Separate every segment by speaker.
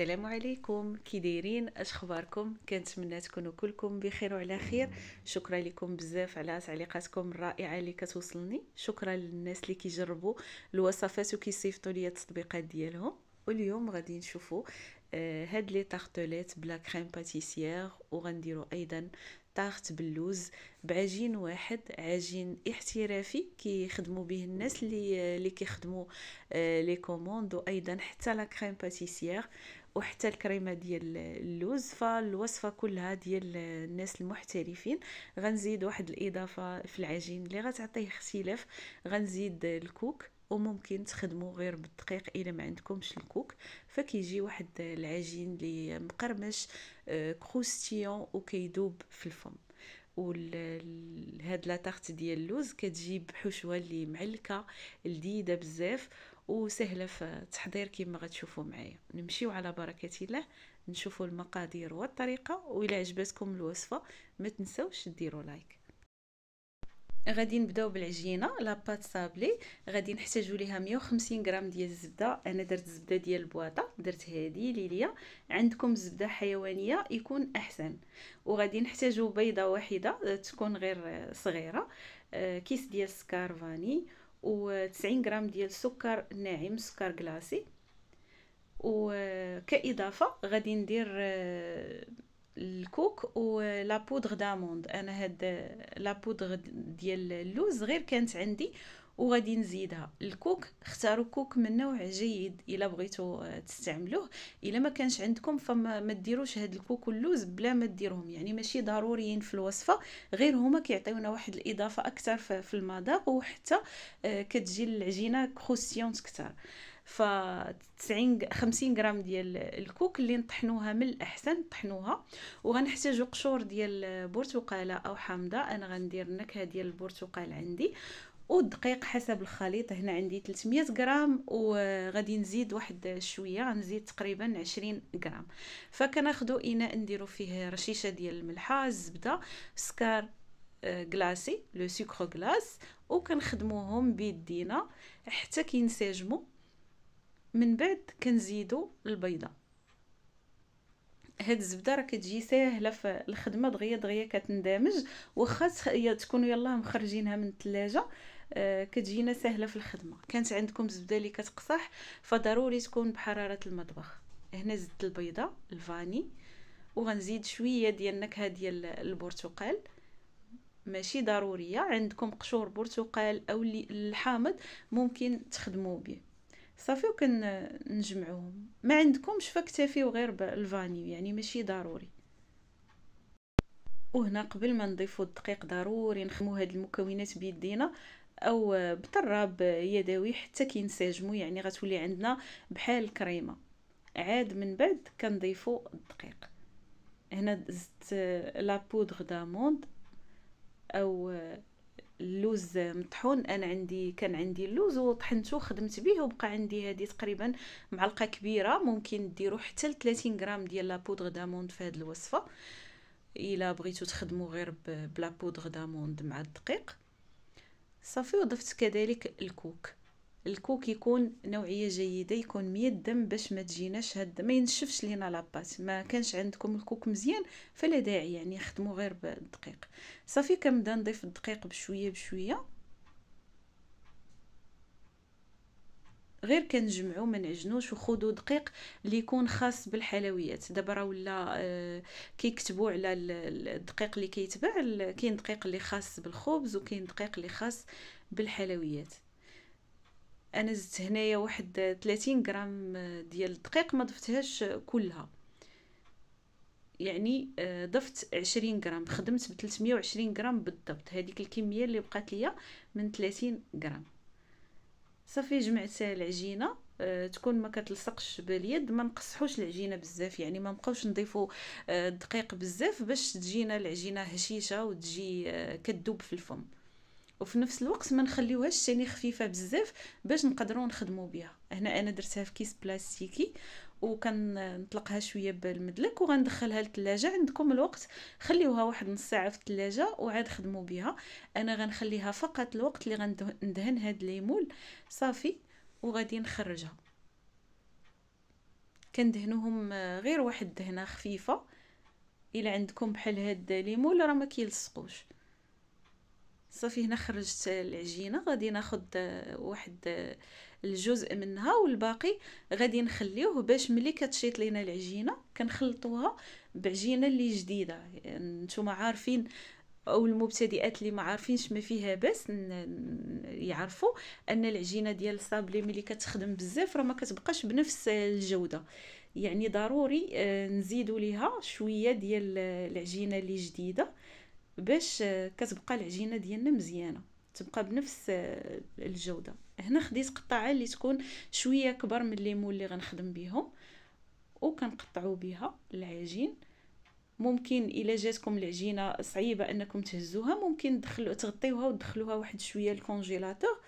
Speaker 1: السلام عليكم كي دايرين اش اخباركم كنتمنى تكونوا كلكم بخير وعلى خير شكرا لكم بزاف على تعليقاتكم الرائعه اللي كتوصلني شكرا للناس اللي كيجربوا الوصفات وكيصيفطوا لي التطبيقات ديالهم واليوم غادي نشوفوا آه، هاد لي تارتليت بلا كريم باتيسيير وغنديروا ايضا طاغت باللوز بعجين واحد عجين احترافي كيخدموا به الناس اللي اللي كيخدموا آه، لي كوموند وايضا حتى لا كريم باتيسيير وحتى الكريمه ديال اللوز فالوصفه كلها ديال الناس المحترفين غنزيد واحد الاضافه في العجين اللي غتعطيه اختلاف غنزيد الكوك وممكن تخدموا غير بالدقيق الا ما عندكمش الكوك فكيجي واحد العجين اللي مقرمش آه، كروستيون وكيدوب في الفم وهاد تارت ديال اللوز كتجيب حشوه اللي معلكه لذيذه بزاف وسهله في التحضير كما غتشوفوا معايا نمشيو على بركه الله نشوفوا المقادير والطريقه وإلا عجبتكم الوصفه ما تنسوش ديروا لايك غادي نبداو بالعجينه لاباط صابلي غادي نحتاجو ليها 150 غرام ديال الزبده انا درت الزبده ديال البواطه درت هذه ليليا عندكم زبده حيوانيه يكون احسن وغادي نحتاجو بيضه واحده آه، تكون غير آه، صغيره آه، كيس ديال السكر فاني و90 غرام ديال السكر ناعم سكر كلاصي وكاضافه غادي ندير الكوك ولا بودغ داموند انا هاد لا بودغ ديال اللوز غير كانت عندي وغادي نزيدها الكوك اختاروا كوك من نوع جيد الا بغيتو آه، تستعملوه الا ما كانش عندكم فما ما ديروش هاد الكوك واللوز بلا ما ديرهم يعني ماشي ضروريين في الوصفه غير هما كيعطيونا واحد الاضافه اكثر في المذاق وحتى آه، كتجي العجينه كروسيونت اكثر ف 90 50 غرام ديال الكوك اللي نطحنوها من الاحسن نطحنوها وغنحتاج قشور ديال برتقاله او حامضه انا غندير النكهه ديال البرتقال عندي والدقيق حسب الخليط هنا عندي 300 غرام وغادي نزيد واحد شويه غنزيد تقريبا 20 غرام فكناخذوا اناء نديرو فيه رشيشه ديال الملحه الزبده سكر آه، غلاسي لو سوكر كلاص وكنخدموهم بيدينا حتى كينسجموا من بعد كنزيدو البيضه هاد الزبده راه كتجي ساهله في الخدمه دغيا دغيا كتندمج واخا تكونوا يلاه مخرجينها من الثلاجه آه، كتجينا ساهله في الخدمه كانت عندكم زبده اللي كتقصح فضروري تكون بحراره المطبخ هنا زدت البيضه الفاني وغنزيد شويه ديال النكهه ديال البرتقال ماشي ضروريه عندكم قشور برتقال او الحامض ممكن تخدموا به صافي وكن نجمعوهم ما عندكمش فاكتفيو غير بالفانيو يعني ماشي ضروري وهنا قبل ما نضيفو الدقيق ضروري نخمو هاد المكونات بيدينا او بطراب يدوي حتى كينسجموا يعني غتولي عندنا بحال الكريمه عاد من بعد كنضيفو الدقيق هنا زدت لا بودغ داموند او اللوز مطحون انا عندي كان عندي اللوز وطحنته خدمت به وبقى عندي هذه تقريبا معلقه كبيره ممكن ديروا حتى 30 غرام ديال لا بودغ داموند في هذه الوصفه الا بغيتو تخدموا غير بلا بودغ داموند مع الدقيق صافي وضفت كذلك الكوك الكوك يكون نوعيه جيده يكون مية دم باش ما تجيناش هاد ما ينشفش لينا لاباس ما كانش عندكم الكوك مزيان فلا داعي يعني خدموا غير بالدقيق صافي كنبدا نضيف الدقيق بشويه بشويه غير كنجمعو ما نعجنوش وخذوا دقيق اللي يكون خاص بالحلويات دابا راه ولا آه، كيكتبوا على الدقيق اللي كيتباع كاين دقيق اللي خاص بالخبز وكاين دقيق اللي خاص بالحلويات انا زدت هنايا واحد 30 غرام ديال الدقيق ما ضفتهاش كلها يعني آه، ضفت 20 غرام خدمت ب 320 غرام بالضبط هذيك الكميه اللي بقات ليا من 30 غرام صافي جمعت العجينه آه، تكون ما كتلصقش باليد ما نقصحوش العجينه بزاف يعني ما نبقاوش نضيفوا آه، الدقيق بزاف باش تجينا العجينه هشيشه وتجي كدوب في الفم وفي نفس الوقت ما نخليوهاش شاني خفيفه بزاف باش نقدروا نخدموا بها هنا انا درتها في كيس بلاستيكي نطلقها شويه بالمدلك وغندخلها للتلاجة عندكم الوقت خليوها واحد نص ساعه في التلاجة وعاد خدموا بها انا غنخليها فقط الوقت اللي غندهن هاد الليمون صافي وغادي نخرجها كندهنوهم غير واحد دهنه خفيفه الا عندكم بحال هاد الليمون راه ما كيلصقوش صافي هنا خرجت العجينه غادي ناخذ آه، واحد آه، الجزء منها والباقي غادي نخليوه باش ملي كتشيط لينا العجينه كنخلطوها بعجينه اللي جديده نتوما يعني عارفين او المبتدئات اللي ما عارفينش ما فيها باس يعرفوا ان العجينه ديال الصابلي ملي كتخدم بزاف راه ما كتبقاش بنفس الجوده يعني ضروري آه، نزيدوا ليها شويه ديال العجينه اللي جديده باش آه، كتبقى العجينه ديالنا مزيانه تبقى بنفس آه، الجوده هنا خديت قطعه اللي تكون شويه كبر من الليمون اللي غنخدم بهم وكنقطعوا بها العجين ممكن الا جاتكم العجينه صعيبه انكم تهزوها ممكن تدخلوا تغطيوها وتدخلوها واحد شويه الكونجيلاتور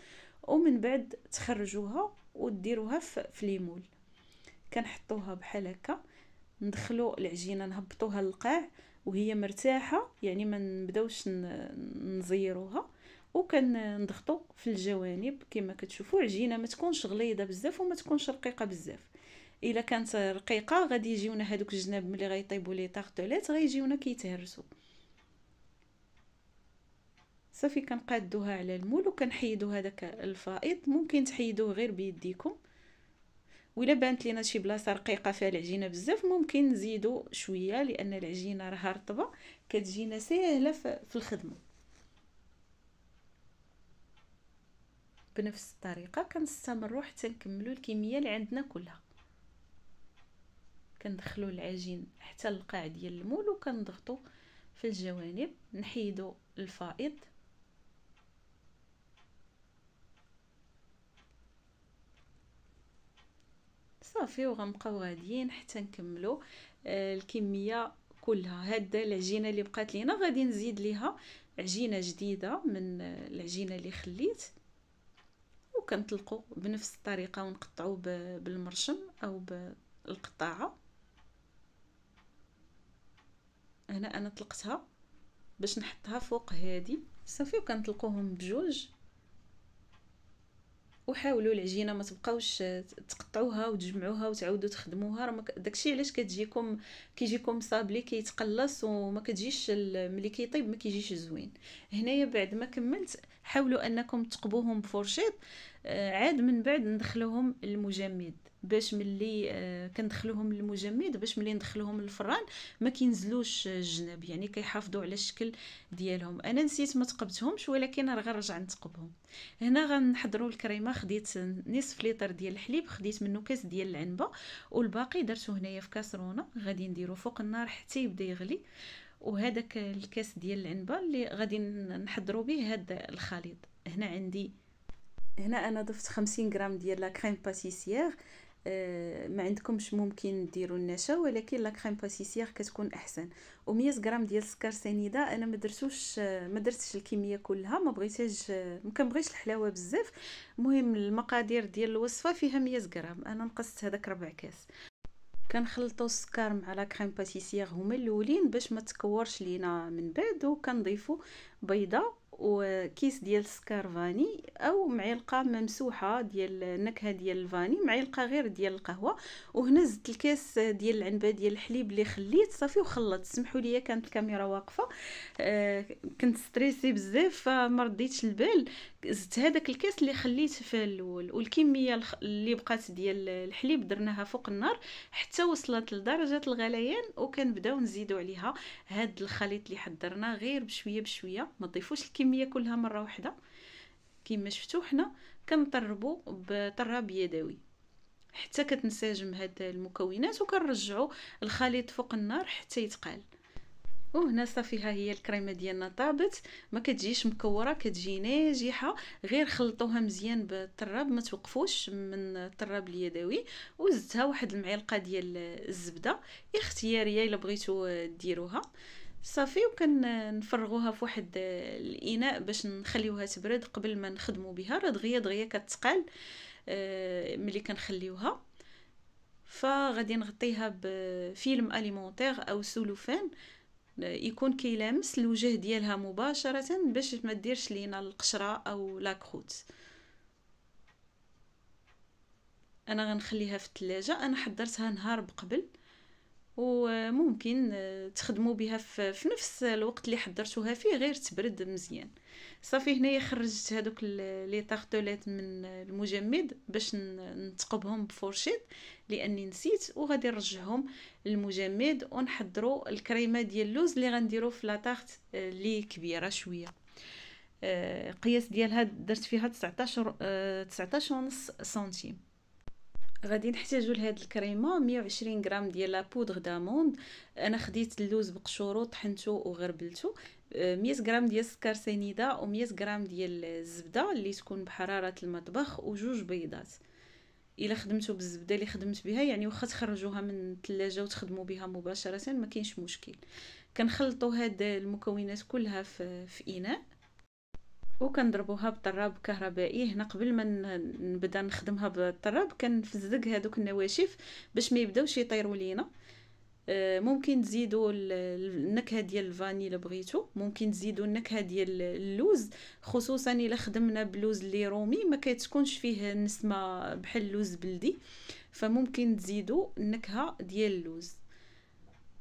Speaker 1: ومن بعد تخرجوها وديروها في ليمول كنحطوها بحال هكا ندخلوا العجينه نهبطوها للقاع وهي مرتاحه يعني ما نبداوش نزيروها نضغطو في الجوانب كما كتشوفوا عجينه ما تكونش غليظه بزاف وما تكونش رقيقه بزاف الا كانت رقيقه غادي يجيونا هادوك الجناب ملي غيطيبوا لي طارطوليت غيجيونا كيتهرسوا صافي كنقادوها على المول وكنحيدوا هذاك الفائض ممكن تحيدوه غير بيديكم وإلا بانت لينا شي بلاصه رقيقه فيها العجينه بزاف ممكن نزيدو شويه لان العجينه راها رطبه كتجينا ساهله في الخدمه بنفس الطريقه كنستمروا حتى نكملوا الكميه اللي عندنا كلها كندخلوا العجين حتى القاع ديال المول وكنضغطوا في الجوانب نحيدوا الفائض صافي وغنبقاو غاديين حتى نكملوا آه، الكميه كلها هاد العجينه اللي بقات لينا غادي نزيد ليها عجينه جديده من آه، العجينه اللي خليت وكنطلقوا بنفس الطريقه ونقطعوا بالمرشم او بالقطاعه هنا انا طلقتها باش نحطها فوق هادي صافي وكنطلقوهم بجوج وحاولوا العجينه ما تبقاوش تقطعوها وتجمعوها وتعاودوا تخدموها راه داكشي علاش كتجيكم كيجيكم صابلي كيتقلص وما كتجيش ملي كيطيب ما كيجيش زوين هنايا بعد ما كملت حاولوا انكم تقبوهم بفرشيط آه، عاد من بعد ندخلوهم المجمد باش ملي آه، كندخلوهم للمجمد باش ملي ندخلوهم للفران ما كينزلوش الجناب يعني كيحافظوا على الشكل ديالهم انا نسيت ما تقبتهمش ولكن راه غنرجع نتقبهم هنا غنحضروا الكريمه خديت نصف لتر ديال الحليب خديت منه كاس ديال العنبه والباقي درتو هنايا في كاسرونه غادي نديرو فوق النار حتى يبدا يغلي وهذاك الكاس ديال العنبه اللي غادي نحضروا به هذا الخليط هنا عندي هنا انا ضفت 50 غرام ديال لا كريم باتيسيير آه، ما عندكمش ممكن ديروا النشا ولكن لا كريم باتيسيير كتكون احسن و100 غرام ديال السكر سنيده انا ما درتوش آه، ما درتش الكميه كلها ما بغيتش آه، ما كنبغيش الحلاوه بزاف المهم المقادير ديال الوصفه فيها 100 غرام انا نقصت هذاك ربع كاس كنخلطوا السكر مع لا كريم باتيسيير هما الاولين باش ما تكورش لينا من بعد وكنضيفوا بيضه وكيس ديال السكر فاني او معلقه ممسوحه ديال النكهه ديال الفاني معلقه غير ديال القهوه وهنا زدت الكاس ديال العنبه ديال الحليب اللي خليت صافي وخلط سمحوا لي كانت الكاميرا واقفه آه كنت ستريسي بزاف فما رديتش البال زدت هذاك الكاس اللي خليت في الاول والكميه اللي بقات ديال الحليب درناها فوق النار حتى وصلت لدرجه الغليان وكنبداو نزيدو عليها هاد الخليط اللي حضرنا غير بشويه بشويه ما تضيفوش الكميه كلها مره واحده كما شفتو حنا كنطربو بطراب يدوي حتى كتنسجم هاد المكونات وكنرجعو الخليط فوق النار حتى يتقال وهنا صافي ها هي الكريمه ديالنا طابت ما كتجيش مكوره كتجي ناجحه غير خلطوها مزيان بالطراب ما توقفوش من الطراب اليدوي وزدتها واحد المعلقه ديال الزبده اختياريه الا بغيتو ديروها صافي وكنفرغوها في واحد الاناء باش نخليوها تبرد قبل ما نخدمو بها راه دغيا دغيا كتقال آه، ملي كنخليوها فغادي نغطيها بفيلم اليمونتيغ او سولوفان يكون كيلامس الوجه ديالها مباشره باش ما ديرش لينا القشره او لاكروت انا غنخليها في الثلاجه انا حضرتها نهار بقبل وممكن تخدموا بها في نفس الوقت اللي حضرتوها فيه غير تبرد مزيان صافي هنايا خرجت هذوك لي طارتولات من المجمد باش نتقبهم بفورشيط لاني نسيت وغادي نرجعهم للمجمد ونحضروا الكريمه ديال اللوز اللي غنديرو في لاطارت آه، اللي كبيره شويه آه، قياس ديالها درت فيها 19 19 آه، ونص سنتيم غادي نحتاجو لهاد الكريمه 120 غرام ديال لا بودغ داموند انا خديت اللوز بقشورو طحنته وغربلته أه، 100 غرام ديال السكر سنيده و100 غرام ديال الزبده اللي تكون بحراره المطبخ وجوج بيضات الا خدمتو بالزبده اللي خدمت بها يعني واخا تخرجوها من الثلاجه وتخدموا بها مباشره ما كاينش مشكل كنخلطوا هاد المكونات كلها في, في اناء وكنضربوها بالطراب كهربائي هنا قبل ما نبدا نخدمها بالطراب كنفزدق هادوك النواشف باش ما يبداوش يطيروا لينا آه، ممكن تزيدوا النكهه ديال الفاني الا بغيتو ممكن تزيدوا النكهه ديال اللوز خصوصا الا خدمنا بلوز اللي رومي ما كتكونش فيه نسمه بحال اللوز بلدي فممكن تزيدوا النكهه ديال اللوز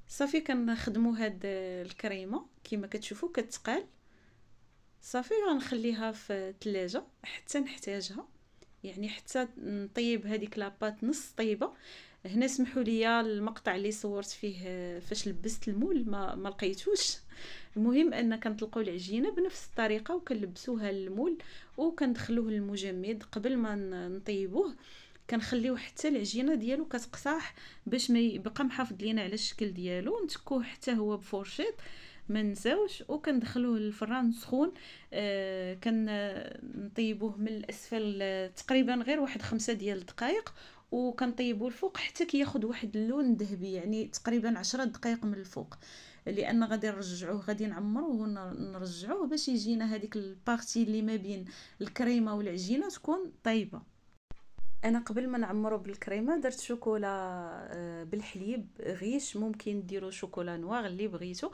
Speaker 1: صافي كنخدموا هاد الكريمه كما كتشوفوا كتقال صافي غنخليها في الثلاجه حتى نحتاجها يعني حتى نطيب هذيك لاباط نص طيبه هنا سمحوا لي المقطع اللي صورت فيه فاش لبست المول ما, ما لقيتوش المهم ان كنطلقوا العجينه بنفس الطريقه وكنلبسوها للمول وكندخلوه للمجمد قبل ما نطيبوه كنخليوه حتى العجينه ديالو كتقصاح باش ما يبقى محافظ لينا على الشكل ديالو نتكوه حتى هو بفرشيط ما نساوش وكندخلوه للفران سخون آه، كنطيبوه من الاسفل آه، تقريبا غير واحد خمسة ديال الدقائق وكنطيبوه الفوق حتى كياخد واحد اللون ذهبي يعني تقريبا عشرة دقائق من الفوق لان غادي نرجعوه غادي نعمروه ونرجعوه باش يجينا هذيك البارتي اللي ما بين الكريمه والعجينه تكون طايبه انا قبل ما نعمرو بالكريمه درت شوكولا آه، بالحليب غيش ممكن ديروا شوكولا نواغ اللي بغيتو هذه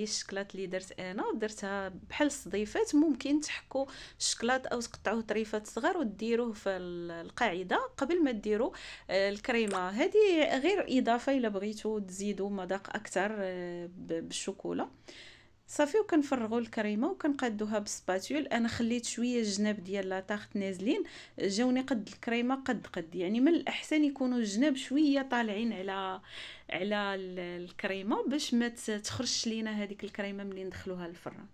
Speaker 1: آه، الشكلاط اللي درت انا درتها بحال الصديفات ممكن تحكوا الشكلاط او تقطعوه طريفات صغار وديروه في القاعده قبل ما ديروا آه، الكريمه هذه غير اضافه الا بغيتو تزيدوا مذاق اكثر بالشوكولا صافي وكنفرغوا الكريمه وكنقادوها بالسباتول انا خليت شويه الجناب ديال لاطاخت نازلين جاوني قد الكريمه قد قد يعني من الاحسن يكونوا الجناب شويه طالعين على على الكريمه باش ما تخرجش لينا هذيك الكريمه ملي ندخلوها للفران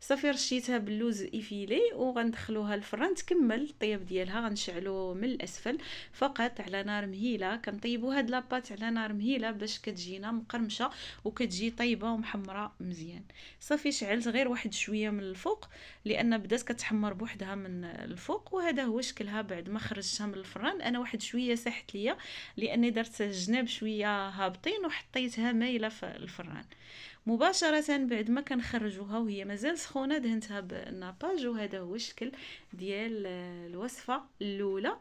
Speaker 1: صافي رشيتها باللوز ايفيلي وغندخلوها الفران تكمل الطياب ديالها غنشعلو من الاسفل فقط على نار مهيله كنطيبو هاد لاباط على نار مهيله باش كتجينا مقرمشه وكتجي طيبه ومحمره مزيان صافي شعلت غير واحد شويه من الفوق لان بدات كتحمر بوحدها من الفوق وهذا هو شكلها بعد ما خرجتها من الفران انا واحد شويه ساحت ليا لاني درت الجناب شويه هابطين وحطيتها مايله في الفران مباشره بعد ما كنخرجوها وهي مازال سخونه دهنتها بالناباج وهذا هو الشكل ديال الوصفه الاولى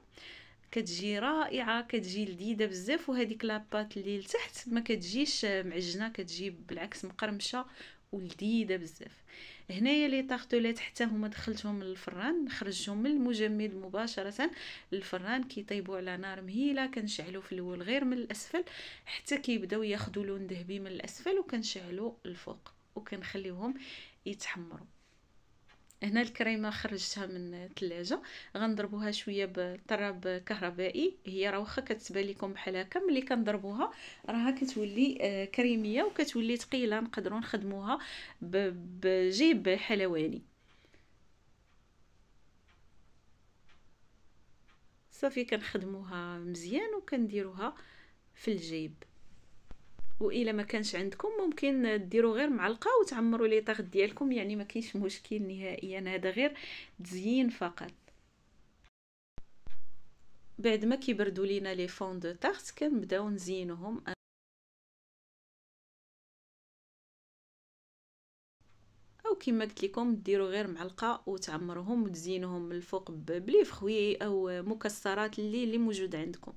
Speaker 1: كتجي رائعه كتجي لذيذه بزاف وهذيك لاباط اللي لتحت ما كتجيش معجنه كتجي بالعكس مقرمشه ولذيذه بزاف هنايا لي طارتوليت حتى هما دخلتهم من الفران من المجمد مباشره الفران كيطيبوا على نار مهيله كنشعلو في الاول غير من الاسفل حتى كيبداو ياخذوا لون ذهبي من الاسفل وكنشعلو الفوق وكنخليهم يتحمروا هنا الكريمه خرجتها من الثلاجه غنضربوها شويه بطراب كهربائي هي راه واخا كتبان لكم بحال هكا ملي كنضربوها راها كتولي آه، كريميه وكتولي ثقيله نقدروا نخدموها بجيب حلواني صافي كنخدموها مزيان وكنديروها في الجيب والا ما كانش عندكم ممكن ديروا غير معلقه وتعمروا لي طاغ ديالكم يعني ما كاينش مشكل نهائيا هذا غير تزيين فقط بعد ما كيبردوا لينا لي فون دو تارت كنبداو نزينوهم او كما قلت لكم ديروا غير معلقه وتعمروهم وتزينوهم من الفوق بليف خوي او مكسرات اللي اللي موجود عندكم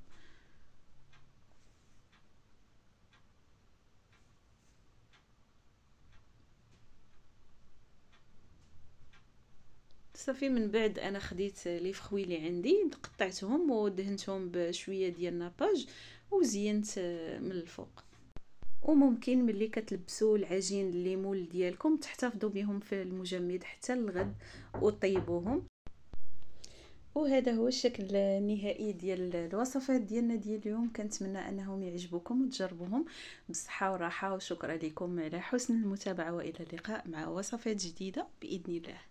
Speaker 1: صافي من بعد انا خديت لي فخوي اللي عندي قطعتهم ودهنتهم بشويه ديال ناباج وزينت آه، من الفوق وممكن ملي كتلبسوا العجين الليمول ديالكم تحتفظوا بهم في المجمد حتى الغد وطيبوهم وهذا هو الشكل النهائي ديال الوصفات ديالنا ديال اليوم كنتمنى انهم يعجبوكم وتجربوهم بالصحه والراحه وشكرا لكم على حسن المتابعه والى اللقاء مع وصفات جديده باذن الله